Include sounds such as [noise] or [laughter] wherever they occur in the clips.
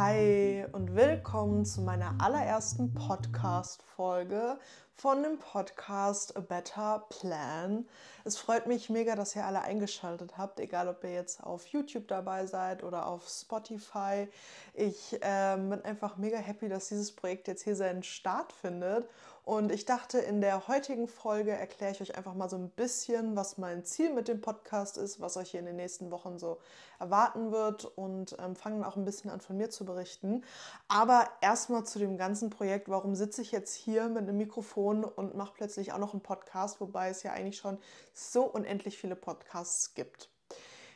Hi und willkommen zu meiner allerersten Podcast-Folge von dem Podcast A Better Plan. Es freut mich mega, dass ihr alle eingeschaltet habt, egal ob ihr jetzt auf YouTube dabei seid oder auf Spotify. Ich äh, bin einfach mega happy, dass dieses Projekt jetzt hier seinen Start findet. Und ich dachte, in der heutigen Folge erkläre ich euch einfach mal so ein bisschen, was mein Ziel mit dem Podcast ist, was euch hier in den nächsten Wochen so erwarten wird und ähm, fange auch ein bisschen an von mir zu berichten. Aber erstmal zu dem ganzen Projekt, warum sitze ich jetzt hier mit einem Mikrofon? Person und mache plötzlich auch noch einen Podcast, wobei es ja eigentlich schon so unendlich viele Podcasts gibt.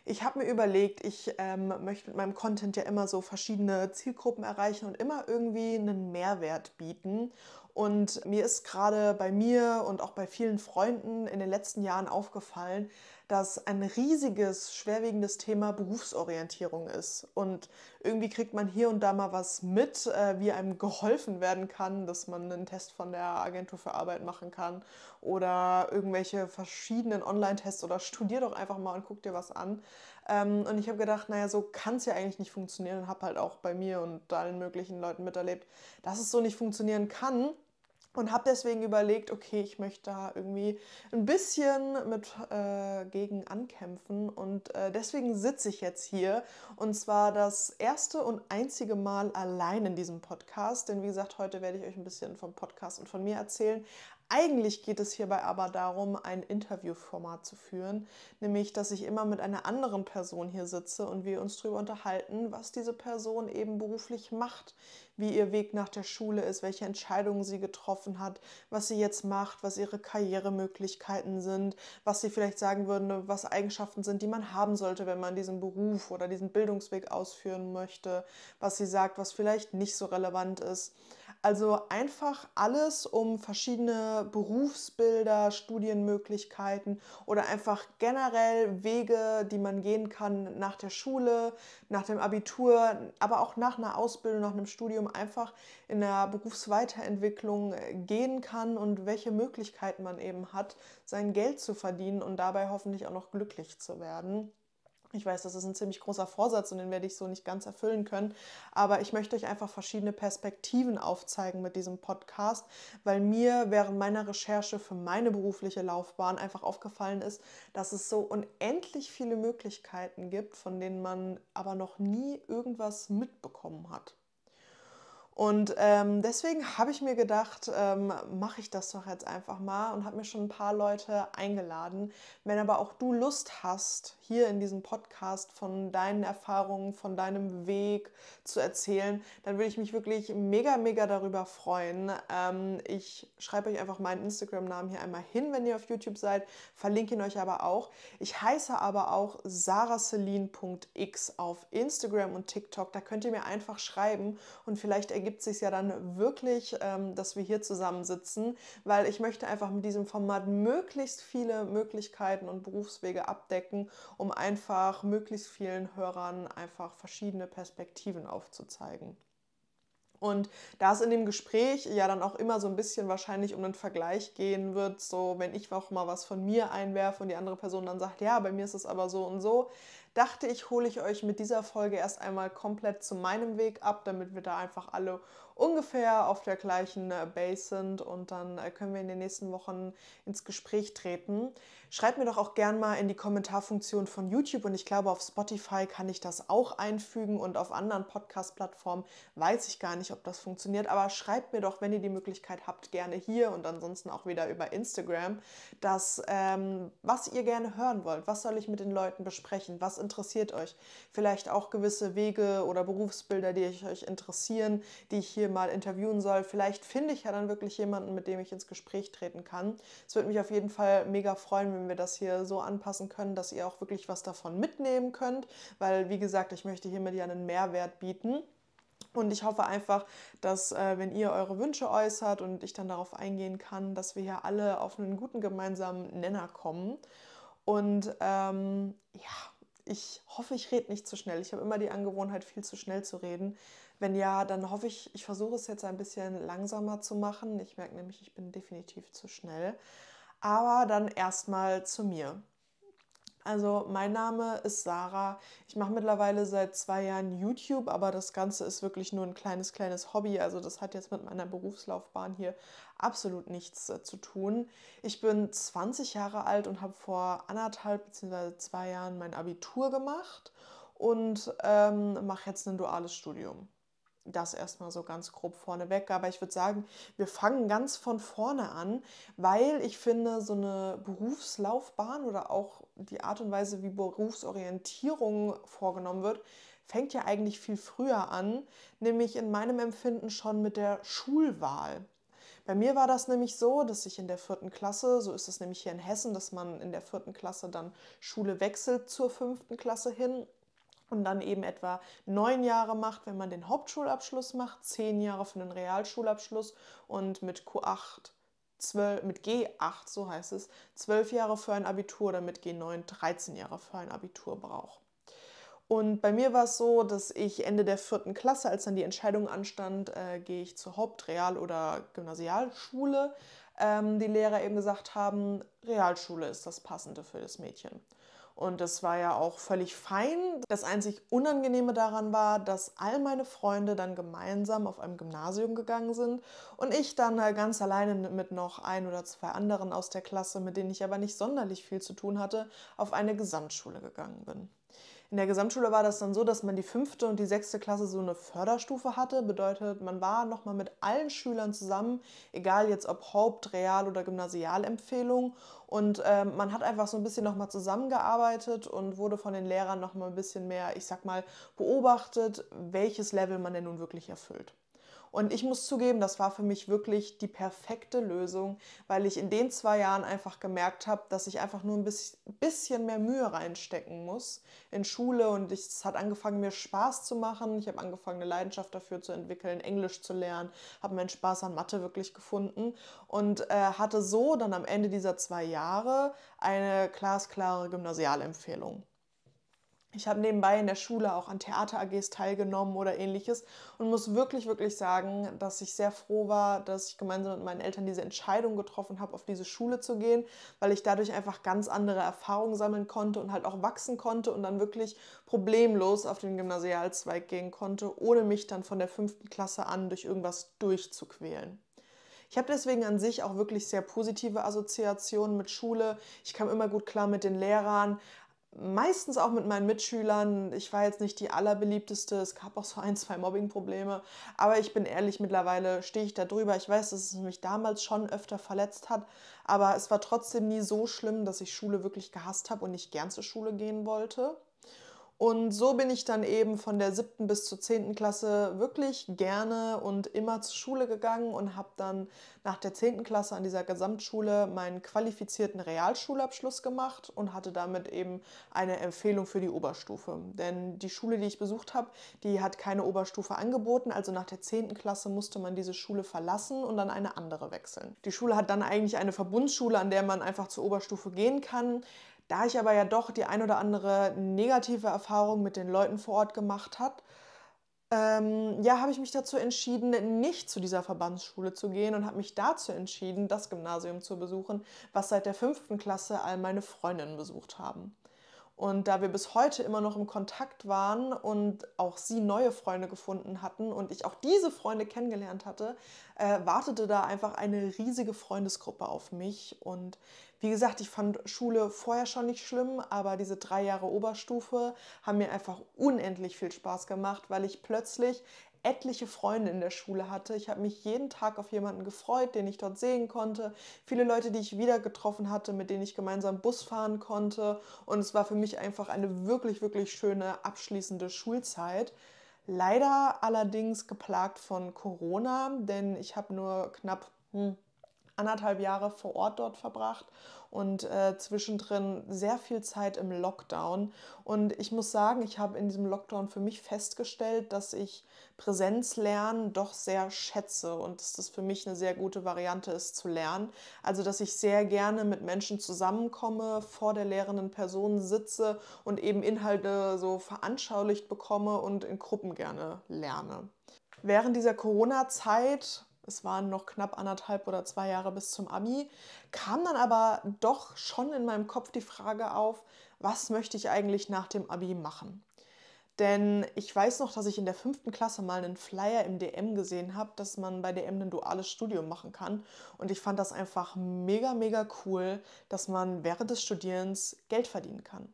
Ich habe mir überlegt, ich ähm, möchte mit meinem Content ja immer so verschiedene Zielgruppen erreichen und immer irgendwie einen Mehrwert bieten. Und mir ist gerade bei mir und auch bei vielen Freunden in den letzten Jahren aufgefallen, dass ein riesiges, schwerwiegendes Thema Berufsorientierung ist. Und irgendwie kriegt man hier und da mal was mit, äh, wie einem geholfen werden kann, dass man einen Test von der Agentur für Arbeit machen kann oder irgendwelche verschiedenen Online-Tests oder studier doch einfach mal und guck dir was an. Ähm, und ich habe gedacht, naja, so kann es ja eigentlich nicht funktionieren und habe halt auch bei mir und allen möglichen Leuten miterlebt, dass es so nicht funktionieren kann und habe deswegen überlegt, okay, ich möchte da irgendwie ein bisschen mit äh, gegen ankämpfen und äh, deswegen sitze ich jetzt hier und zwar das erste und einzige Mal allein in diesem Podcast, denn wie gesagt, heute werde ich euch ein bisschen vom Podcast und von mir erzählen, eigentlich geht es hierbei aber darum, ein Interviewformat zu führen, nämlich dass ich immer mit einer anderen Person hier sitze und wir uns darüber unterhalten, was diese Person eben beruflich macht, wie ihr Weg nach der Schule ist, welche Entscheidungen sie getroffen hat, was sie jetzt macht, was ihre Karrieremöglichkeiten sind, was sie vielleicht sagen würden, was Eigenschaften sind, die man haben sollte, wenn man diesen Beruf oder diesen Bildungsweg ausführen möchte, was sie sagt, was vielleicht nicht so relevant ist. Also einfach alles, um verschiedene Berufsbilder, Studienmöglichkeiten oder einfach generell Wege, die man gehen kann nach der Schule, nach dem Abitur, aber auch nach einer Ausbildung, nach einem Studium, einfach in der Berufsweiterentwicklung äh, gehen kann und welche Möglichkeiten man eben hat, sein Geld zu verdienen und dabei hoffentlich auch noch glücklich zu werden. Ich weiß, das ist ein ziemlich großer Vorsatz und den werde ich so nicht ganz erfüllen können. Aber ich möchte euch einfach verschiedene Perspektiven aufzeigen mit diesem Podcast, weil mir während meiner Recherche für meine berufliche Laufbahn einfach aufgefallen ist, dass es so unendlich viele Möglichkeiten gibt, von denen man aber noch nie irgendwas mitbekommen hat. Und ähm, deswegen habe ich mir gedacht, ähm, mache ich das doch jetzt einfach mal und habe mir schon ein paar Leute eingeladen. Wenn aber auch du Lust hast, hier in diesem Podcast von deinen Erfahrungen, von deinem Weg zu erzählen, dann würde ich mich wirklich mega, mega darüber freuen. Ähm, ich schreibe euch einfach meinen Instagram-Namen hier einmal hin, wenn ihr auf YouTube seid, verlinke ihn euch aber auch. Ich heiße aber auch saraselin.x auf Instagram und TikTok. Da könnt ihr mir einfach schreiben und vielleicht ergänzen ergibt sich ja dann wirklich, ähm, dass wir hier zusammensitzen, weil ich möchte einfach mit diesem Format möglichst viele Möglichkeiten und Berufswege abdecken, um einfach möglichst vielen Hörern einfach verschiedene Perspektiven aufzuzeigen. Und da es in dem Gespräch ja dann auch immer so ein bisschen wahrscheinlich um einen Vergleich gehen wird, so wenn ich auch mal was von mir einwerfe und die andere Person dann sagt, ja, bei mir ist es aber so und so, dachte ich, hole ich euch mit dieser Folge erst einmal komplett zu meinem Weg ab, damit wir da einfach alle ungefähr auf der gleichen äh, Base sind und dann äh, können wir in den nächsten Wochen ins Gespräch treten. Schreibt mir doch auch gern mal in die Kommentarfunktion von YouTube und ich glaube, auf Spotify kann ich das auch einfügen und auf anderen Podcast-Plattformen weiß ich gar nicht, ob das funktioniert. Aber schreibt mir doch, wenn ihr die Möglichkeit habt, gerne hier und ansonsten auch wieder über Instagram, dass, ähm, was ihr gerne hören wollt. Was soll ich mit den Leuten besprechen? Was interessiert euch? Vielleicht auch gewisse Wege oder Berufsbilder, die euch interessieren, die ich hier mal interviewen soll. Vielleicht finde ich ja dann wirklich jemanden, mit dem ich ins Gespräch treten kann. Es würde mich auf jeden Fall mega freuen, wenn wir das hier so anpassen können, dass ihr auch wirklich was davon mitnehmen könnt, weil wie gesagt, ich möchte hiermit ja einen Mehrwert bieten. Und ich hoffe einfach, dass äh, wenn ihr eure Wünsche äußert und ich dann darauf eingehen kann, dass wir hier alle auf einen guten gemeinsamen Nenner kommen. Und ähm, ja, ich hoffe, ich rede nicht zu schnell. Ich habe immer die Angewohnheit, viel zu schnell zu reden. Wenn ja, dann hoffe ich, ich versuche es jetzt ein bisschen langsamer zu machen. Ich merke nämlich, ich bin definitiv zu schnell. Aber dann erstmal zu mir. Also mein Name ist Sarah. Ich mache mittlerweile seit zwei Jahren YouTube, aber das Ganze ist wirklich nur ein kleines, kleines Hobby. Also das hat jetzt mit meiner Berufslaufbahn hier absolut nichts äh, zu tun. Ich bin 20 Jahre alt und habe vor anderthalb bzw. zwei Jahren mein Abitur gemacht und ähm, mache jetzt ein duales Studium das erstmal so ganz grob vorneweg. Aber ich würde sagen, wir fangen ganz von vorne an, weil ich finde, so eine Berufslaufbahn oder auch die Art und Weise, wie Berufsorientierung vorgenommen wird, fängt ja eigentlich viel früher an, nämlich in meinem Empfinden schon mit der Schulwahl. Bei mir war das nämlich so, dass ich in der vierten Klasse, so ist es nämlich hier in Hessen, dass man in der vierten Klasse dann Schule wechselt zur fünften Klasse hin und dann eben etwa neun Jahre macht, wenn man den Hauptschulabschluss macht, zehn Jahre für den Realschulabschluss und mit Q8 12, mit G8, so heißt es, zwölf Jahre für ein Abitur oder mit G9 13 Jahre für ein Abitur braucht. Und bei mir war es so, dass ich Ende der vierten Klasse, als dann die Entscheidung anstand, äh, gehe ich zur Hauptreal- oder Gymnasialschule, ähm, die Lehrer eben gesagt haben, Realschule ist das Passende für das Mädchen. Und das war ja auch völlig fein. Das einzig Unangenehme daran war, dass all meine Freunde dann gemeinsam auf einem Gymnasium gegangen sind und ich dann halt ganz alleine mit noch ein oder zwei anderen aus der Klasse, mit denen ich aber nicht sonderlich viel zu tun hatte, auf eine Gesamtschule gegangen bin. In der Gesamtschule war das dann so, dass man die fünfte und die sechste Klasse so eine Förderstufe hatte. Bedeutet, man war nochmal mit allen Schülern zusammen, egal jetzt ob Haupt-, Real- oder Gymnasialempfehlung. Und äh, man hat einfach so ein bisschen nochmal zusammengearbeitet und wurde von den Lehrern nochmal ein bisschen mehr, ich sag mal, beobachtet, welches Level man denn nun wirklich erfüllt. Und ich muss zugeben, das war für mich wirklich die perfekte Lösung, weil ich in den zwei Jahren einfach gemerkt habe, dass ich einfach nur ein bisschen mehr Mühe reinstecken muss in Schule und es hat angefangen, mir Spaß zu machen. Ich habe angefangen, eine Leidenschaft dafür zu entwickeln, Englisch zu lernen, habe meinen Spaß an Mathe wirklich gefunden und äh, hatte so dann am Ende dieser zwei Jahre eine glasklare Gymnasialempfehlung. Ich habe nebenbei in der Schule auch an Theater-AGs teilgenommen oder ähnliches und muss wirklich, wirklich sagen, dass ich sehr froh war, dass ich gemeinsam mit meinen Eltern diese Entscheidung getroffen habe, auf diese Schule zu gehen, weil ich dadurch einfach ganz andere Erfahrungen sammeln konnte und halt auch wachsen konnte und dann wirklich problemlos auf den Gymnasialzweig gehen konnte, ohne mich dann von der fünften Klasse an durch irgendwas durchzuquälen. Ich habe deswegen an sich auch wirklich sehr positive Assoziationen mit Schule. Ich kam immer gut klar mit den Lehrern, meistens auch mit meinen Mitschülern. Ich war jetzt nicht die allerbeliebteste, es gab auch so ein, zwei Mobbing-Probleme, aber ich bin ehrlich, mittlerweile stehe ich da drüber. Ich weiß, dass es mich damals schon öfter verletzt hat, aber es war trotzdem nie so schlimm, dass ich Schule wirklich gehasst habe und nicht gern zur Schule gehen wollte. Und so bin ich dann eben von der siebten bis zur zehnten Klasse wirklich gerne und immer zur Schule gegangen und habe dann nach der zehnten Klasse an dieser Gesamtschule meinen qualifizierten Realschulabschluss gemacht und hatte damit eben eine Empfehlung für die Oberstufe. Denn die Schule, die ich besucht habe, die hat keine Oberstufe angeboten. Also nach der zehnten Klasse musste man diese Schule verlassen und dann eine andere wechseln. Die Schule hat dann eigentlich eine Verbundschule, an der man einfach zur Oberstufe gehen kann. Da ich aber ja doch die ein oder andere negative Erfahrung mit den Leuten vor Ort gemacht hat, ähm, ja, habe ich mich dazu entschieden, nicht zu dieser Verbandsschule zu gehen und habe mich dazu entschieden, das Gymnasium zu besuchen, was seit der fünften Klasse all meine Freundinnen besucht haben. Und da wir bis heute immer noch im Kontakt waren und auch sie neue Freunde gefunden hatten und ich auch diese Freunde kennengelernt hatte, äh, wartete da einfach eine riesige Freundesgruppe auf mich. Und wie gesagt, ich fand Schule vorher schon nicht schlimm, aber diese drei Jahre Oberstufe haben mir einfach unendlich viel Spaß gemacht, weil ich plötzlich etliche Freunde in der Schule hatte. Ich habe mich jeden Tag auf jemanden gefreut, den ich dort sehen konnte. Viele Leute, die ich wieder getroffen hatte, mit denen ich gemeinsam Bus fahren konnte. Und es war für mich einfach eine wirklich, wirklich schöne abschließende Schulzeit. Leider allerdings geplagt von Corona, denn ich habe nur knapp hm, anderthalb Jahre vor Ort dort verbracht und äh, zwischendrin sehr viel Zeit im Lockdown. Und ich muss sagen, ich habe in diesem Lockdown für mich festgestellt, dass ich Präsenzlernen doch sehr schätze und dass das für mich eine sehr gute Variante ist zu lernen. Also, dass ich sehr gerne mit Menschen zusammenkomme, vor der lehrenden Person sitze und eben Inhalte so veranschaulicht bekomme und in Gruppen gerne lerne. Während dieser Corona-Zeit es waren noch knapp anderthalb oder zwei Jahre bis zum ABI, kam dann aber doch schon in meinem Kopf die Frage auf, was möchte ich eigentlich nach dem ABI machen? Denn ich weiß noch, dass ich in der fünften Klasse mal einen Flyer im DM gesehen habe, dass man bei DM ein duales Studium machen kann. Und ich fand das einfach mega, mega cool, dass man während des Studierens Geld verdienen kann.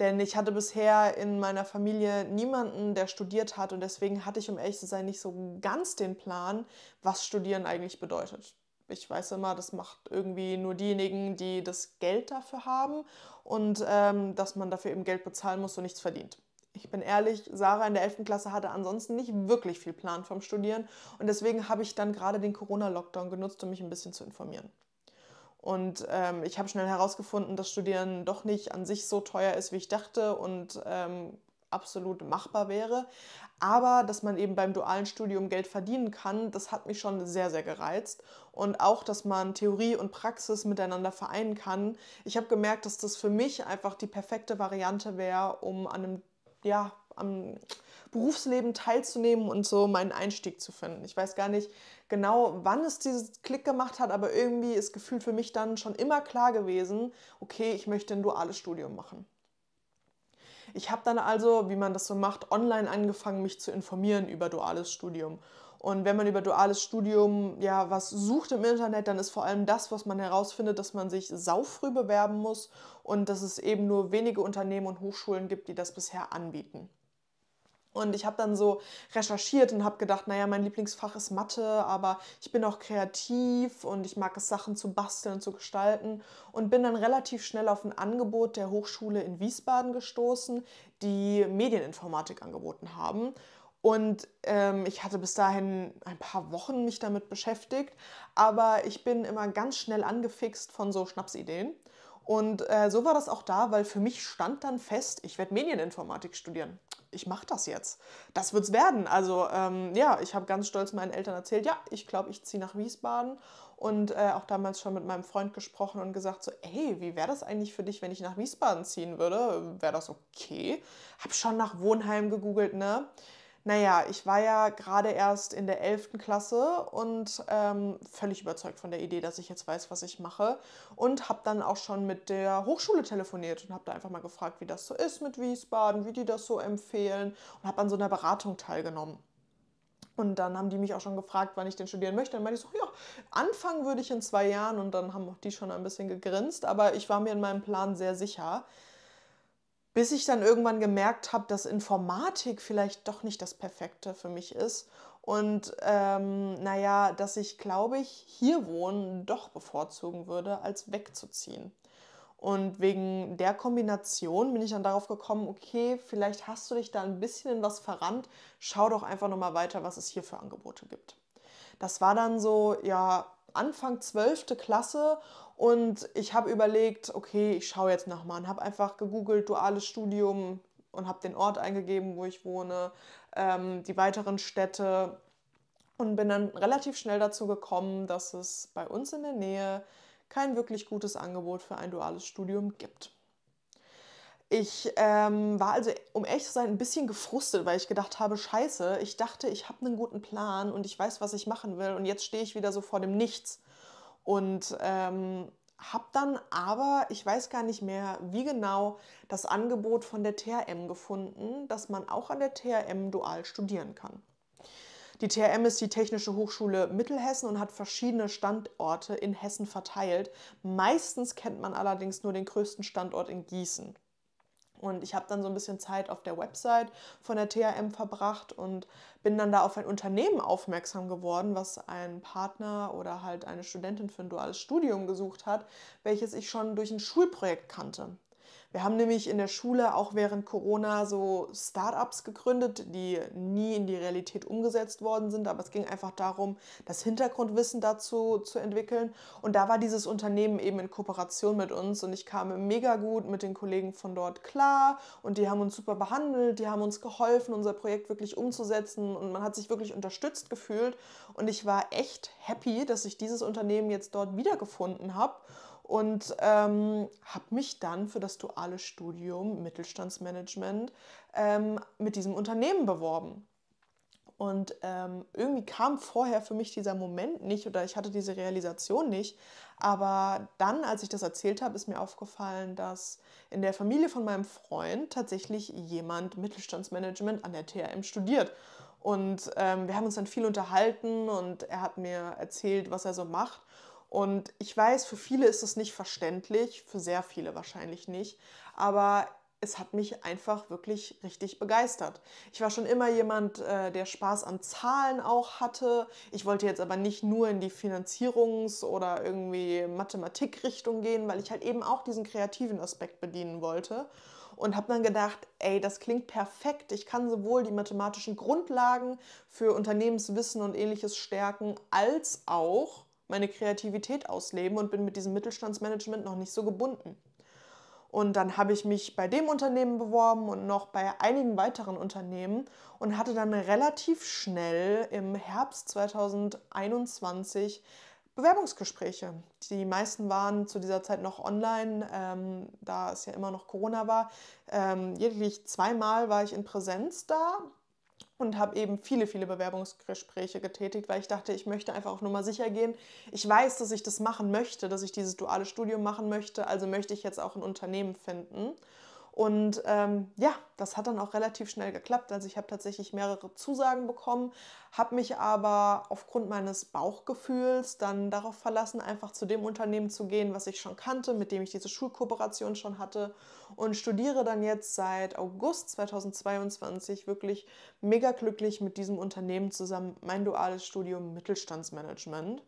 Denn ich hatte bisher in meiner Familie niemanden, der studiert hat und deswegen hatte ich, um ehrlich zu sein, nicht so ganz den Plan, was Studieren eigentlich bedeutet. Ich weiß immer, das macht irgendwie nur diejenigen, die das Geld dafür haben und ähm, dass man dafür eben Geld bezahlen muss und nichts verdient ich bin ehrlich, Sarah in der 11. Klasse hatte ansonsten nicht wirklich viel Plan vom Studieren und deswegen habe ich dann gerade den Corona-Lockdown genutzt, um mich ein bisschen zu informieren. Und ähm, ich habe schnell herausgefunden, dass Studieren doch nicht an sich so teuer ist, wie ich dachte und ähm, absolut machbar wäre. Aber dass man eben beim dualen Studium Geld verdienen kann, das hat mich schon sehr, sehr gereizt. Und auch, dass man Theorie und Praxis miteinander vereinen kann. Ich habe gemerkt, dass das für mich einfach die perfekte Variante wäre, um an einem, ja, am Berufsleben teilzunehmen und so meinen Einstieg zu finden. Ich weiß gar nicht genau, wann es diesen Klick gemacht hat, aber irgendwie ist Gefühl für mich dann schon immer klar gewesen, okay, ich möchte ein duales Studium machen. Ich habe dann also, wie man das so macht, online angefangen, mich zu informieren über duales Studium. Und wenn man über duales Studium ja was sucht im Internet, dann ist vor allem das, was man herausfindet, dass man sich saufrüh bewerben muss und dass es eben nur wenige Unternehmen und Hochschulen gibt, die das bisher anbieten. Und ich habe dann so recherchiert und habe gedacht, naja, mein Lieblingsfach ist Mathe, aber ich bin auch kreativ und ich mag es, Sachen zu basteln und zu gestalten. Und bin dann relativ schnell auf ein Angebot der Hochschule in Wiesbaden gestoßen, die Medieninformatik angeboten haben. Und ähm, ich hatte bis dahin ein paar Wochen mich damit beschäftigt, aber ich bin immer ganz schnell angefixt von so Schnapsideen. Und äh, so war das auch da, weil für mich stand dann fest, ich werde Medieninformatik studieren ich mache das jetzt. Das wird's werden. Also ähm, ja, ich habe ganz stolz meinen Eltern erzählt, ja, ich glaube, ich ziehe nach Wiesbaden und äh, auch damals schon mit meinem Freund gesprochen und gesagt so, hey, wie wäre das eigentlich für dich, wenn ich nach Wiesbaden ziehen würde? Wäre das okay? Hab schon nach Wohnheim gegoogelt, ne? Naja, ich war ja gerade erst in der 11. Klasse und ähm, völlig überzeugt von der Idee, dass ich jetzt weiß, was ich mache. Und habe dann auch schon mit der Hochschule telefoniert und habe da einfach mal gefragt, wie das so ist mit Wiesbaden, wie die das so empfehlen und habe an so einer Beratung teilgenommen. Und dann haben die mich auch schon gefragt, wann ich denn studieren möchte. Dann meinte ich so, ja, anfangen würde ich in zwei Jahren. Und dann haben auch die schon ein bisschen gegrinst. Aber ich war mir in meinem Plan sehr sicher bis ich dann irgendwann gemerkt habe, dass Informatik vielleicht doch nicht das Perfekte für mich ist. Und ähm, naja, dass ich, glaube ich, hier wohnen doch bevorzugen würde, als wegzuziehen. Und wegen der Kombination bin ich dann darauf gekommen, okay, vielleicht hast du dich da ein bisschen in was verrannt, schau doch einfach nochmal weiter, was es hier für Angebote gibt. Das war dann so, ja, Anfang 12. Klasse und ich habe überlegt, okay, ich schaue jetzt nochmal und habe einfach gegoogelt, duales Studium und habe den Ort eingegeben, wo ich wohne, ähm, die weiteren Städte und bin dann relativ schnell dazu gekommen, dass es bei uns in der Nähe kein wirklich gutes Angebot für ein duales Studium gibt. Ich ähm, war also, um ehrlich zu sein, ein bisschen gefrustet, weil ich gedacht habe, scheiße, ich dachte, ich habe einen guten Plan und ich weiß, was ich machen will und jetzt stehe ich wieder so vor dem Nichts. Und ähm, habe dann aber, ich weiß gar nicht mehr, wie genau, das Angebot von der TRM gefunden, dass man auch an der TRM dual studieren kann. Die TRM ist die Technische Hochschule Mittelhessen und hat verschiedene Standorte in Hessen verteilt. Meistens kennt man allerdings nur den größten Standort in Gießen. Und ich habe dann so ein bisschen Zeit auf der Website von der THM verbracht und bin dann da auf ein Unternehmen aufmerksam geworden, was einen Partner oder halt eine Studentin für ein duales Studium gesucht hat, welches ich schon durch ein Schulprojekt kannte. Wir haben nämlich in der Schule auch während Corona so Startups gegründet, die nie in die Realität umgesetzt worden sind, aber es ging einfach darum, das Hintergrundwissen dazu zu entwickeln. Und da war dieses Unternehmen eben in Kooperation mit uns und ich kam mega gut mit den Kollegen von dort klar und die haben uns super behandelt, die haben uns geholfen, unser Projekt wirklich umzusetzen und man hat sich wirklich unterstützt gefühlt und ich war echt happy, dass ich dieses Unternehmen jetzt dort wiedergefunden habe und ähm, habe mich dann für das duale Studium Mittelstandsmanagement ähm, mit diesem Unternehmen beworben. Und ähm, irgendwie kam vorher für mich dieser Moment nicht oder ich hatte diese Realisation nicht. Aber dann, als ich das erzählt habe, ist mir aufgefallen, dass in der Familie von meinem Freund tatsächlich jemand Mittelstandsmanagement an der TRM studiert. Und ähm, wir haben uns dann viel unterhalten und er hat mir erzählt, was er so macht. Und ich weiß, für viele ist es nicht verständlich, für sehr viele wahrscheinlich nicht, aber es hat mich einfach wirklich richtig begeistert. Ich war schon immer jemand, äh, der Spaß an Zahlen auch hatte. Ich wollte jetzt aber nicht nur in die Finanzierungs- oder irgendwie Mathematikrichtung gehen, weil ich halt eben auch diesen kreativen Aspekt bedienen wollte und habe dann gedacht, ey, das klingt perfekt. Ich kann sowohl die mathematischen Grundlagen für Unternehmenswissen und ähnliches stärken, als auch meine Kreativität ausleben und bin mit diesem Mittelstandsmanagement noch nicht so gebunden. Und dann habe ich mich bei dem Unternehmen beworben und noch bei einigen weiteren Unternehmen und hatte dann relativ schnell im Herbst 2021 Bewerbungsgespräche. Die meisten waren zu dieser Zeit noch online, ähm, da es ja immer noch Corona war. Ähm, lediglich zweimal war ich in Präsenz da, und habe eben viele, viele Bewerbungsgespräche getätigt, weil ich dachte, ich möchte einfach auch nur mal sicher gehen. Ich weiß, dass ich das machen möchte, dass ich dieses duale Studium machen möchte, also möchte ich jetzt auch ein Unternehmen finden. Und ähm, ja, das hat dann auch relativ schnell geklappt. Also ich habe tatsächlich mehrere Zusagen bekommen, habe mich aber aufgrund meines Bauchgefühls dann darauf verlassen, einfach zu dem Unternehmen zu gehen, was ich schon kannte, mit dem ich diese Schulkooperation schon hatte und studiere dann jetzt seit August 2022 wirklich mega glücklich mit diesem Unternehmen zusammen mein duales Studium Mittelstandsmanagement.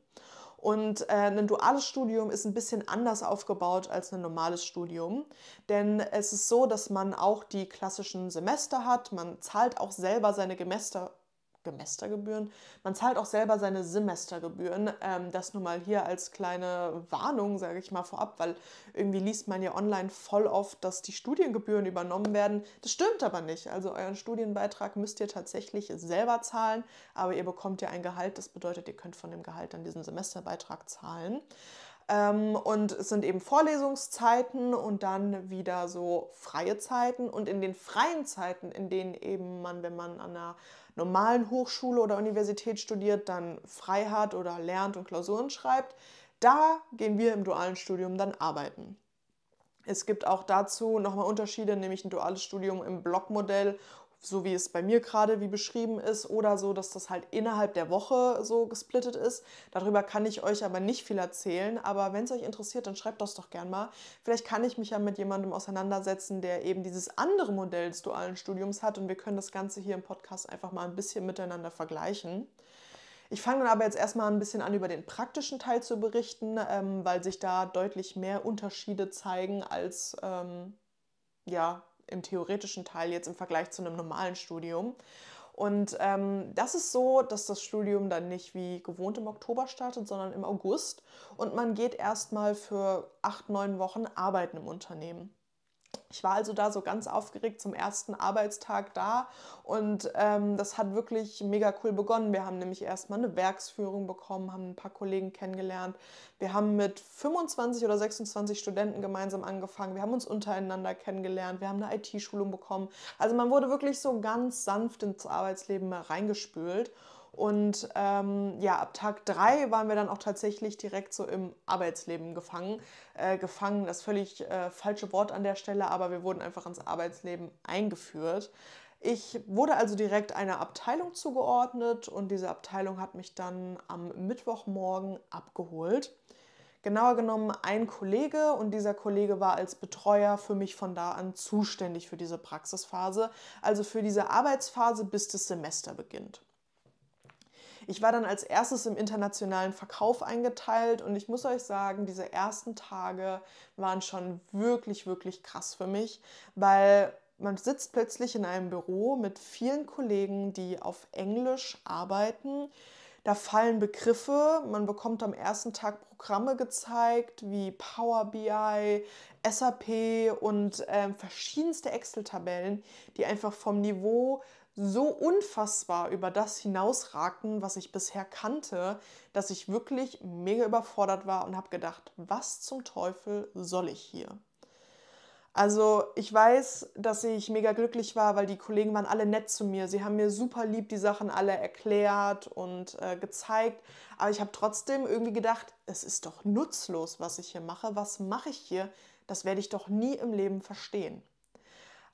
Und äh, ein duales Studium ist ein bisschen anders aufgebaut als ein normales Studium, denn es ist so, dass man auch die klassischen Semester hat, man zahlt auch selber seine Gemester, Semestergebühren. Man zahlt auch selber seine Semestergebühren. Ähm, das nur mal hier als kleine Warnung, sage ich mal vorab, weil irgendwie liest man ja online voll oft, dass die Studiengebühren übernommen werden. Das stimmt aber nicht. Also euren Studienbeitrag müsst ihr tatsächlich selber zahlen, aber ihr bekommt ja ein Gehalt. Das bedeutet, ihr könnt von dem Gehalt dann diesen Semesterbeitrag zahlen. Ähm, und es sind eben Vorlesungszeiten und dann wieder so freie Zeiten. Und in den freien Zeiten, in denen eben man, wenn man an einer normalen Hochschule oder Universität studiert, dann frei hat oder lernt und Klausuren schreibt. Da gehen wir im dualen Studium dann arbeiten. Es gibt auch dazu nochmal Unterschiede, nämlich ein duales Studium im Blockmodell so wie es bei mir gerade wie beschrieben ist oder so, dass das halt innerhalb der Woche so gesplittet ist. Darüber kann ich euch aber nicht viel erzählen, aber wenn es euch interessiert, dann schreibt das doch gern mal. Vielleicht kann ich mich ja mit jemandem auseinandersetzen, der eben dieses andere Modell des dualen Studiums hat und wir können das Ganze hier im Podcast einfach mal ein bisschen miteinander vergleichen. Ich fange dann aber jetzt erstmal ein bisschen an, über den praktischen Teil zu berichten, ähm, weil sich da deutlich mehr Unterschiede zeigen als ähm, ja, im theoretischen Teil jetzt im Vergleich zu einem normalen Studium. Und ähm, das ist so, dass das Studium dann nicht wie gewohnt im Oktober startet, sondern im August. Und man geht erstmal für acht, neun Wochen arbeiten im Unternehmen. Ich war also da so ganz aufgeregt zum ersten Arbeitstag da und ähm, das hat wirklich mega cool begonnen. Wir haben nämlich erstmal eine Werksführung bekommen, haben ein paar Kollegen kennengelernt. Wir haben mit 25 oder 26 Studenten gemeinsam angefangen. Wir haben uns untereinander kennengelernt. Wir haben eine IT-Schulung bekommen. Also man wurde wirklich so ganz sanft ins Arbeitsleben reingespült. Und ähm, ja, ab Tag drei waren wir dann auch tatsächlich direkt so im Arbeitsleben gefangen. Äh, gefangen, das völlig äh, falsche Wort an der Stelle, aber wir wurden einfach ins Arbeitsleben eingeführt. Ich wurde also direkt einer Abteilung zugeordnet und diese Abteilung hat mich dann am Mittwochmorgen abgeholt. Genauer genommen ein Kollege und dieser Kollege war als Betreuer für mich von da an zuständig für diese Praxisphase, also für diese Arbeitsphase, bis das Semester beginnt. Ich war dann als erstes im internationalen Verkauf eingeteilt und ich muss euch sagen, diese ersten Tage waren schon wirklich, wirklich krass für mich, weil man sitzt plötzlich in einem Büro mit vielen Kollegen, die auf Englisch arbeiten. Da fallen Begriffe, man bekommt am ersten Tag Programme gezeigt wie Power BI, SAP und äh, verschiedenste Excel-Tabellen, die einfach vom Niveau so unfassbar über das hinausragten, was ich bisher kannte, dass ich wirklich mega überfordert war und habe gedacht, was zum Teufel soll ich hier? Also ich weiß, dass ich mega glücklich war, weil die Kollegen waren alle nett zu mir. Sie haben mir super lieb die Sachen alle erklärt und äh, gezeigt. Aber ich habe trotzdem irgendwie gedacht, es ist doch nutzlos, was ich hier mache. Was mache ich hier? Das werde ich doch nie im Leben verstehen.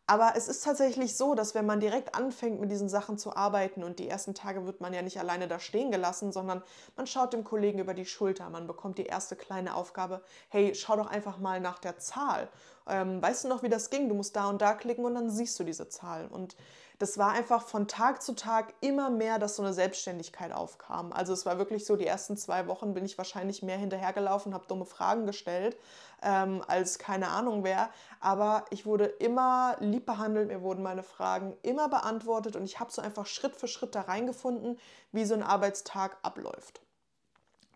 Aber es ist tatsächlich so, dass wenn man direkt anfängt, mit diesen Sachen zu arbeiten und die ersten Tage wird man ja nicht alleine da stehen gelassen, sondern man schaut dem Kollegen über die Schulter, man bekommt die erste kleine Aufgabe, hey, schau doch einfach mal nach der Zahl. Ähm, weißt du noch, wie das ging? Du musst da und da klicken und dann siehst du diese Zahl. Und das war einfach von Tag zu Tag immer mehr, dass so eine Selbstständigkeit aufkam. Also es war wirklich so, die ersten zwei Wochen bin ich wahrscheinlich mehr hinterhergelaufen, habe dumme Fragen gestellt, ähm, als keine Ahnung wer. Aber ich wurde immer lieb behandelt, mir wurden meine Fragen immer beantwortet und ich habe so einfach Schritt für Schritt da reingefunden, wie so ein Arbeitstag abläuft.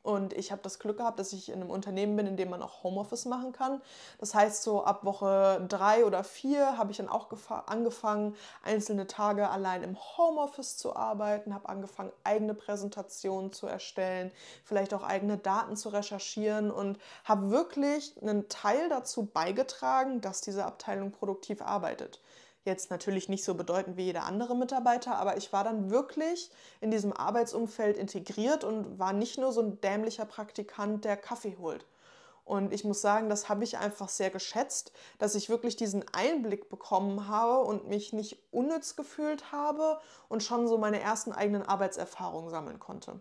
Und ich habe das Glück gehabt, dass ich in einem Unternehmen bin, in dem man auch Homeoffice machen kann. Das heißt, so ab Woche drei oder vier habe ich dann auch angefangen, einzelne Tage allein im Homeoffice zu arbeiten, habe angefangen, eigene Präsentationen zu erstellen, vielleicht auch eigene Daten zu recherchieren und habe wirklich einen Teil dazu beigetragen, dass diese Abteilung produktiv arbeitet. Jetzt natürlich nicht so bedeutend wie jeder andere Mitarbeiter, aber ich war dann wirklich in diesem Arbeitsumfeld integriert und war nicht nur so ein dämlicher Praktikant, der Kaffee holt. Und ich muss sagen, das habe ich einfach sehr geschätzt, dass ich wirklich diesen Einblick bekommen habe und mich nicht unnütz gefühlt habe und schon so meine ersten eigenen Arbeitserfahrungen sammeln konnte.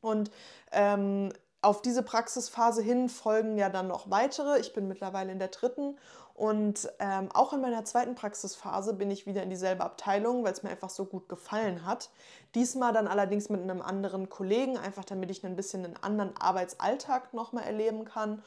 Und ähm, auf diese Praxisphase hin folgen ja dann noch weitere. Ich bin mittlerweile in der dritten und ähm, auch in meiner zweiten Praxisphase bin ich wieder in dieselbe Abteilung, weil es mir einfach so gut gefallen hat. Diesmal dann allerdings mit einem anderen Kollegen, einfach damit ich ein bisschen einen anderen Arbeitsalltag nochmal erleben kann.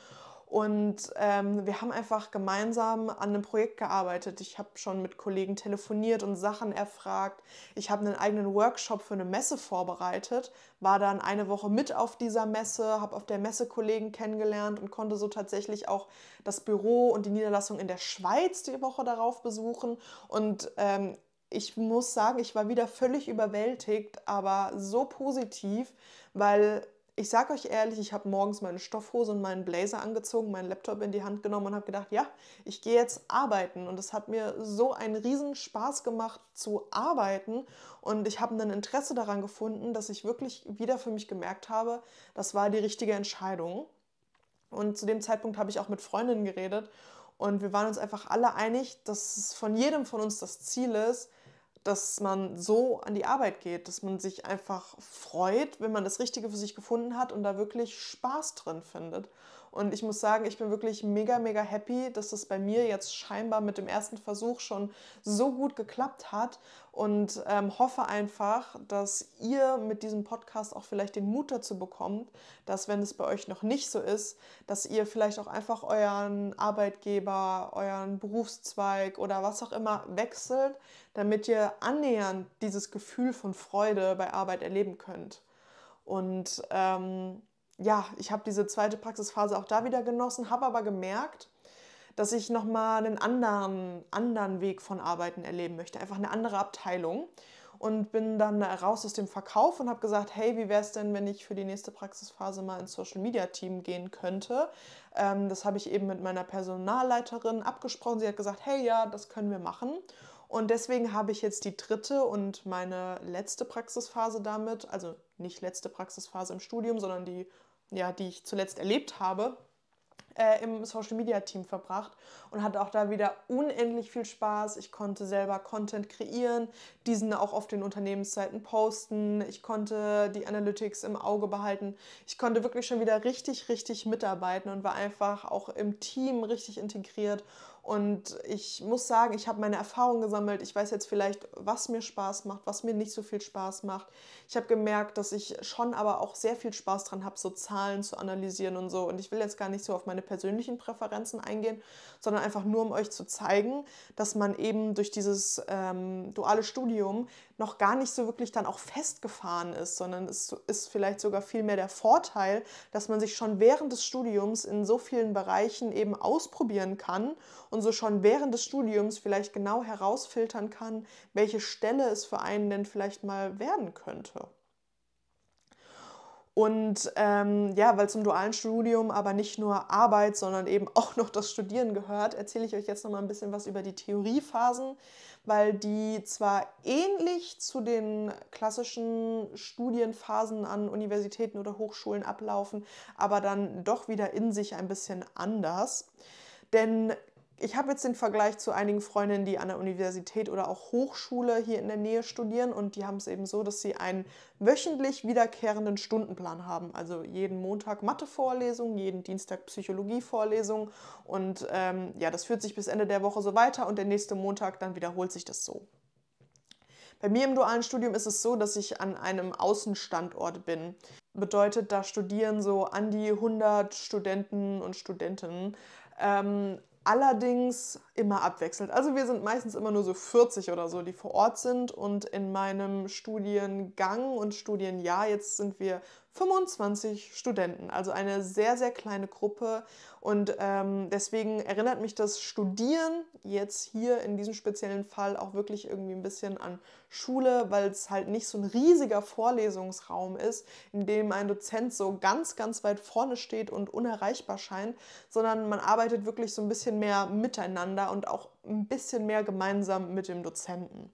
Und ähm, wir haben einfach gemeinsam an einem Projekt gearbeitet. Ich habe schon mit Kollegen telefoniert und Sachen erfragt. Ich habe einen eigenen Workshop für eine Messe vorbereitet, war dann eine Woche mit auf dieser Messe, habe auf der Messe Kollegen kennengelernt und konnte so tatsächlich auch das Büro und die Niederlassung in der Schweiz die Woche darauf besuchen. Und ähm, ich muss sagen, ich war wieder völlig überwältigt, aber so positiv, weil ich sage euch ehrlich, ich habe morgens meine Stoffhose und meinen Blazer angezogen, meinen Laptop in die Hand genommen und habe gedacht, ja, ich gehe jetzt arbeiten. Und es hat mir so einen riesen Spaß gemacht zu arbeiten. Und ich habe ein Interesse daran gefunden, dass ich wirklich wieder für mich gemerkt habe, das war die richtige Entscheidung. Und zu dem Zeitpunkt habe ich auch mit Freundinnen geredet. Und wir waren uns einfach alle einig, dass es von jedem von uns das Ziel ist, dass man so an die Arbeit geht, dass man sich einfach freut, wenn man das Richtige für sich gefunden hat und da wirklich Spaß drin findet. Und ich muss sagen, ich bin wirklich mega, mega happy, dass es bei mir jetzt scheinbar mit dem ersten Versuch schon so gut geklappt hat und ähm, hoffe einfach, dass ihr mit diesem Podcast auch vielleicht den Mut dazu bekommt, dass wenn es bei euch noch nicht so ist, dass ihr vielleicht auch einfach euren Arbeitgeber, euren Berufszweig oder was auch immer wechselt, damit ihr annähernd dieses Gefühl von Freude bei Arbeit erleben könnt. Und ähm, ja, ich habe diese zweite Praxisphase auch da wieder genossen, habe aber gemerkt, dass ich nochmal einen anderen, anderen Weg von Arbeiten erleben möchte, einfach eine andere Abteilung. Und bin dann raus aus dem Verkauf und habe gesagt, hey, wie wäre es denn, wenn ich für die nächste Praxisphase mal ins Social-Media-Team gehen könnte? Ähm, das habe ich eben mit meiner Personalleiterin abgesprochen. Sie hat gesagt, hey, ja, das können wir machen. Und deswegen habe ich jetzt die dritte und meine letzte Praxisphase damit, also nicht letzte Praxisphase im Studium, sondern die ja, die ich zuletzt erlebt habe, äh, im Social Media Team verbracht und hatte auch da wieder unendlich viel Spaß. Ich konnte selber Content kreieren, diesen auch auf den Unternehmensseiten posten. Ich konnte die Analytics im Auge behalten. Ich konnte wirklich schon wieder richtig, richtig mitarbeiten und war einfach auch im Team richtig integriert und ich muss sagen, ich habe meine Erfahrungen gesammelt. Ich weiß jetzt vielleicht, was mir Spaß macht, was mir nicht so viel Spaß macht. Ich habe gemerkt, dass ich schon aber auch sehr viel Spaß dran habe, so Zahlen zu analysieren und so. Und ich will jetzt gar nicht so auf meine persönlichen Präferenzen eingehen, sondern einfach nur, um euch zu zeigen, dass man eben durch dieses ähm, duale Studium noch gar nicht so wirklich dann auch festgefahren ist, sondern es ist vielleicht sogar viel mehr der Vorteil, dass man sich schon während des Studiums in so vielen Bereichen eben ausprobieren kann und und so schon während des Studiums vielleicht genau herausfiltern kann, welche Stelle es für einen denn vielleicht mal werden könnte. Und ähm, ja, weil zum dualen Studium aber nicht nur Arbeit, sondern eben [laughs] auch noch das Studieren gehört, erzähle ich euch jetzt noch mal ein bisschen was über die Theoriephasen, weil die zwar ähnlich zu den klassischen Studienphasen an Universitäten oder Hochschulen ablaufen, aber dann doch wieder in sich ein bisschen anders. Denn ich habe jetzt den Vergleich zu einigen Freundinnen, die an der Universität oder auch Hochschule hier in der Nähe studieren und die haben es eben so, dass sie einen wöchentlich wiederkehrenden Stundenplan haben. Also jeden Montag Mathe-Vorlesung, jeden Dienstag Psychologie-Vorlesung und ähm, ja, das führt sich bis Ende der Woche so weiter und der nächste Montag, dann wiederholt sich das so. Bei mir im dualen Studium ist es so, dass ich an einem Außenstandort bin. Bedeutet, da studieren so an die 100 Studenten und Studentinnen. Ähm, allerdings immer abwechselt. Also wir sind meistens immer nur so 40 oder so, die vor Ort sind und in meinem Studiengang und Studienjahr jetzt sind wir 25 Studenten, also eine sehr, sehr kleine Gruppe. Und ähm, deswegen erinnert mich das Studieren jetzt hier in diesem speziellen Fall auch wirklich irgendwie ein bisschen an Schule, weil es halt nicht so ein riesiger Vorlesungsraum ist, in dem ein Dozent so ganz, ganz weit vorne steht und unerreichbar scheint, sondern man arbeitet wirklich so ein bisschen mehr miteinander und auch ein bisschen mehr gemeinsam mit dem Dozenten.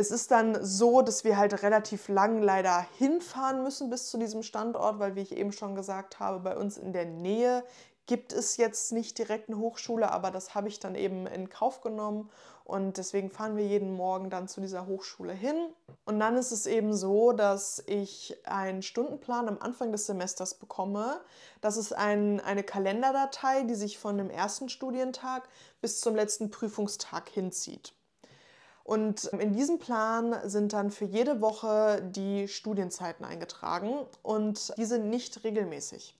Es ist dann so, dass wir halt relativ lang leider hinfahren müssen bis zu diesem Standort, weil, wie ich eben schon gesagt habe, bei uns in der Nähe gibt es jetzt nicht direkt eine Hochschule, aber das habe ich dann eben in Kauf genommen und deswegen fahren wir jeden Morgen dann zu dieser Hochschule hin. Und dann ist es eben so, dass ich einen Stundenplan am Anfang des Semesters bekomme. Das ist ein, eine Kalenderdatei, die sich von dem ersten Studientag bis zum letzten Prüfungstag hinzieht. Und in diesem Plan sind dann für jede Woche die Studienzeiten eingetragen und die sind nicht regelmäßig.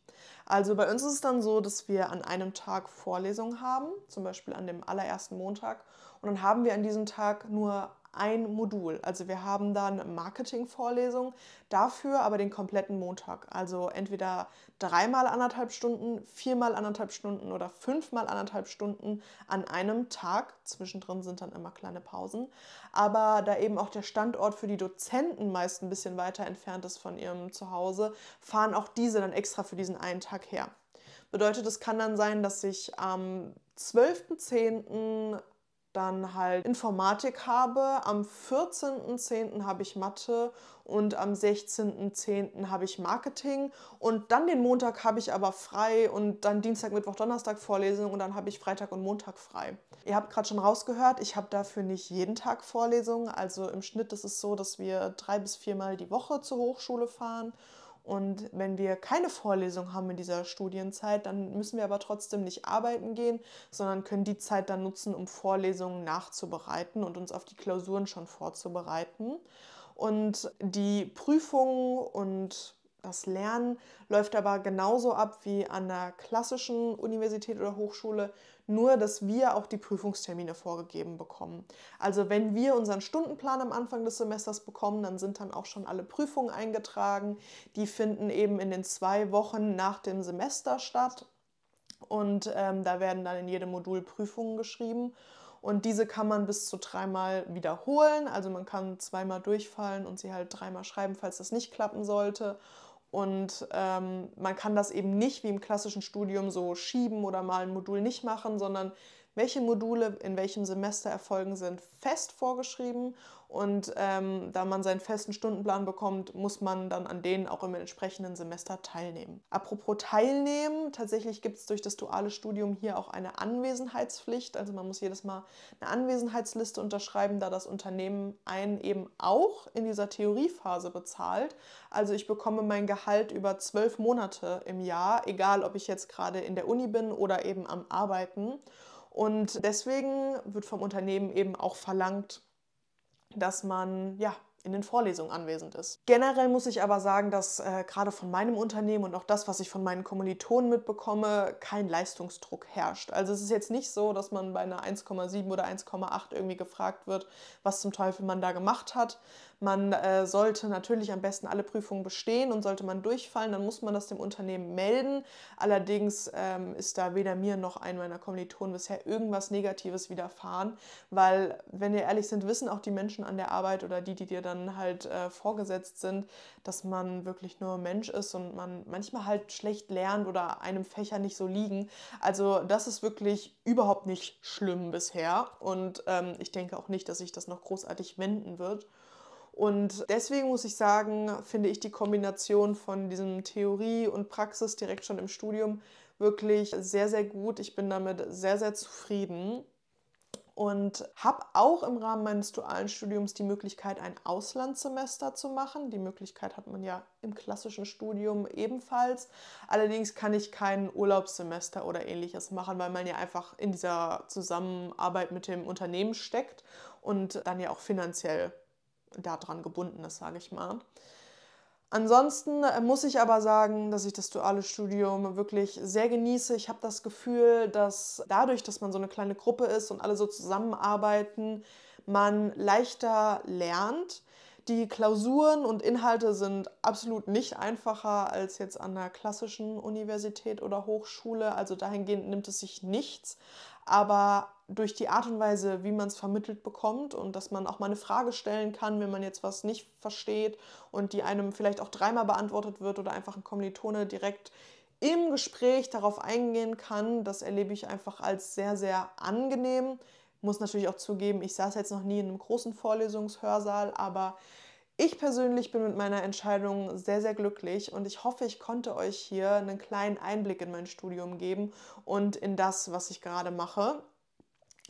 Also bei uns ist es dann so, dass wir an einem Tag Vorlesungen haben, zum Beispiel an dem allerersten Montag. Und dann haben wir an diesem Tag nur ein Modul. Also wir haben dann Marketing-Vorlesung dafür, aber den kompletten Montag. Also entweder dreimal anderthalb Stunden, viermal anderthalb Stunden oder fünfmal anderthalb Stunden an einem Tag. Zwischendrin sind dann immer kleine Pausen. Aber da eben auch der Standort für die Dozenten meist ein bisschen weiter entfernt ist von ihrem Zuhause, fahren auch diese dann extra für diesen einen Tag her. Bedeutet, es kann dann sein, dass ich am 12.10 dann halt Informatik habe. Am 14.10. habe ich Mathe und am 16.10. habe ich Marketing und dann den Montag habe ich aber frei und dann Dienstag, Mittwoch, Donnerstag Vorlesung und dann habe ich Freitag und Montag frei. Ihr habt gerade schon rausgehört, ich habe dafür nicht jeden Tag Vorlesungen. Also im Schnitt ist es so, dass wir drei bis viermal die Woche zur Hochschule fahren und wenn wir keine Vorlesung haben in dieser Studienzeit, dann müssen wir aber trotzdem nicht arbeiten gehen, sondern können die Zeit dann nutzen, um Vorlesungen nachzubereiten und uns auf die Klausuren schon vorzubereiten. Und die Prüfung und das Lernen läuft aber genauso ab wie an der klassischen Universität oder Hochschule, nur dass wir auch die Prüfungstermine vorgegeben bekommen. Also wenn wir unseren Stundenplan am Anfang des Semesters bekommen, dann sind dann auch schon alle Prüfungen eingetragen. Die finden eben in den zwei Wochen nach dem Semester statt. Und ähm, da werden dann in jedem Modul Prüfungen geschrieben. Und diese kann man bis zu dreimal wiederholen. Also man kann zweimal durchfallen und sie halt dreimal schreiben, falls das nicht klappen sollte. Und ähm, man kann das eben nicht wie im klassischen Studium so schieben oder mal ein Modul nicht machen, sondern welche Module in welchem Semester erfolgen, sind fest vorgeschrieben und ähm, da man seinen festen Stundenplan bekommt, muss man dann an denen auch im entsprechenden Semester teilnehmen. Apropos teilnehmen, tatsächlich gibt es durch das duale Studium hier auch eine Anwesenheitspflicht. Also man muss jedes Mal eine Anwesenheitsliste unterschreiben, da das Unternehmen einen eben auch in dieser Theoriephase bezahlt. Also ich bekomme mein Gehalt über zwölf Monate im Jahr, egal ob ich jetzt gerade in der Uni bin oder eben am Arbeiten. Und deswegen wird vom Unternehmen eben auch verlangt, dass man ja in den Vorlesungen anwesend ist. Generell muss ich aber sagen, dass äh, gerade von meinem Unternehmen und auch das, was ich von meinen Kommilitonen mitbekomme, kein Leistungsdruck herrscht. Also es ist jetzt nicht so, dass man bei einer 1,7 oder 1,8 irgendwie gefragt wird, was zum Teufel man da gemacht hat. Man äh, sollte natürlich am besten alle Prüfungen bestehen und sollte man durchfallen, dann muss man das dem Unternehmen melden. Allerdings ähm, ist da weder mir noch einem meiner Kommilitonen bisher irgendwas Negatives widerfahren, weil, wenn wir ehrlich sind, wissen auch die Menschen an der Arbeit oder die, die dir dann dann halt äh, vorgesetzt sind, dass man wirklich nur Mensch ist und man manchmal halt schlecht lernt oder einem Fächer nicht so liegen. Also das ist wirklich überhaupt nicht schlimm bisher und ähm, ich denke auch nicht, dass sich das noch großartig wenden wird. Und deswegen muss ich sagen, finde ich die Kombination von diesem Theorie und Praxis direkt schon im Studium wirklich sehr, sehr gut. Ich bin damit sehr, sehr zufrieden und habe auch im Rahmen meines dualen Studiums die Möglichkeit, ein Auslandssemester zu machen. Die Möglichkeit hat man ja im klassischen Studium ebenfalls. Allerdings kann ich kein Urlaubssemester oder ähnliches machen, weil man ja einfach in dieser Zusammenarbeit mit dem Unternehmen steckt und dann ja auch finanziell daran gebunden ist, sage ich mal. Ansonsten äh, muss ich aber sagen, dass ich das duale Studium wirklich sehr genieße. Ich habe das Gefühl, dass dadurch, dass man so eine kleine Gruppe ist und alle so zusammenarbeiten, man leichter lernt. Die Klausuren und Inhalte sind absolut nicht einfacher als jetzt an einer klassischen Universität oder Hochschule. Also dahingehend nimmt es sich nichts. Aber durch die Art und Weise, wie man es vermittelt bekommt und dass man auch mal eine Frage stellen kann, wenn man jetzt was nicht versteht und die einem vielleicht auch dreimal beantwortet wird oder einfach ein Kommilitone direkt im Gespräch darauf eingehen kann, das erlebe ich einfach als sehr, sehr angenehm. Muss natürlich auch zugeben, ich saß jetzt noch nie in einem großen Vorlesungshörsaal, aber ich persönlich bin mit meiner Entscheidung sehr, sehr glücklich und ich hoffe, ich konnte euch hier einen kleinen Einblick in mein Studium geben und in das, was ich gerade mache.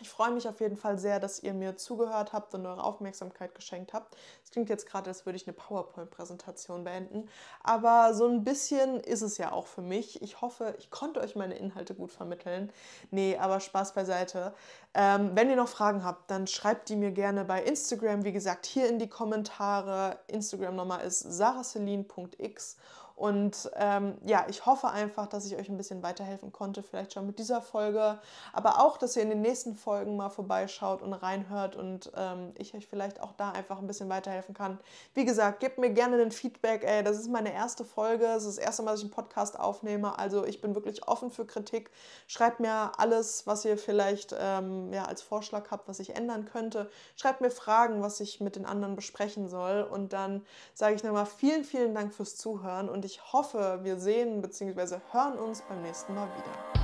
Ich freue mich auf jeden Fall sehr, dass ihr mir zugehört habt und eure Aufmerksamkeit geschenkt habt. Es klingt jetzt gerade, als würde ich eine PowerPoint-Präsentation beenden, aber so ein bisschen ist es ja auch für mich. Ich hoffe, ich konnte euch meine Inhalte gut vermitteln. Nee, aber Spaß beiseite. Ähm, wenn ihr noch Fragen habt, dann schreibt die mir gerne bei Instagram. Wie gesagt, hier in die Kommentare. Instagram-Nummer ist saraceline.x und ähm, ja, ich hoffe einfach, dass ich euch ein bisschen weiterhelfen konnte, vielleicht schon mit dieser Folge, aber auch, dass ihr in den nächsten Folgen mal vorbeischaut und reinhört und ähm, ich euch vielleicht auch da einfach ein bisschen weiterhelfen kann. Wie gesagt, gebt mir gerne ein Feedback, ey, das ist meine erste Folge, es ist das erste Mal, dass ich einen Podcast aufnehme, also ich bin wirklich offen für Kritik. Schreibt mir alles, was ihr vielleicht ähm, ja, als Vorschlag habt, was ich ändern könnte. Schreibt mir Fragen, was ich mit den anderen besprechen soll und dann sage ich nochmal vielen, vielen Dank fürs Zuhören und ich ich hoffe, wir sehen bzw. hören uns beim nächsten Mal wieder.